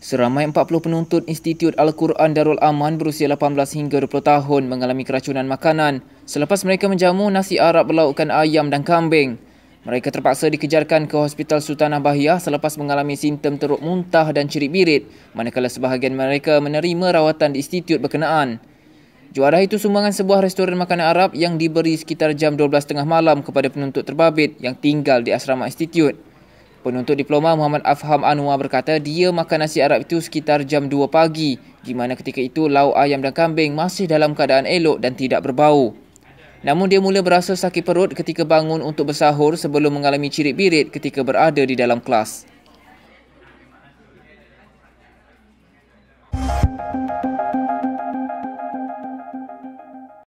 Seramai 40 penuntut Institut Al-Quran Darul Aman berusia 18 hingga 20 tahun mengalami keracunan makanan selepas mereka menjamu nasi Arab berlaukan ayam dan kambing. Mereka terpaksa dikejarkan ke Hospital Sultanah Bahiyah selepas mengalami simptom teruk muntah dan cirit birit manakala sebahagian mereka menerima rawatan di institut berkenaan. Juara itu sumbangan sebuah restoran makanan Arab yang diberi sekitar jam 12.30 malam kepada penuntut terbabit yang tinggal di asrama institut. Penuntut diploma Muhammad Afham Anwar berkata dia makan nasi Arab itu sekitar jam 2 pagi di mana ketika itu lauk ayam dan kambing masih dalam keadaan elok dan tidak berbau. Namun dia mula berasa sakit perut ketika bangun untuk bersahur sebelum mengalami cirit-birit ketika berada di dalam kelas.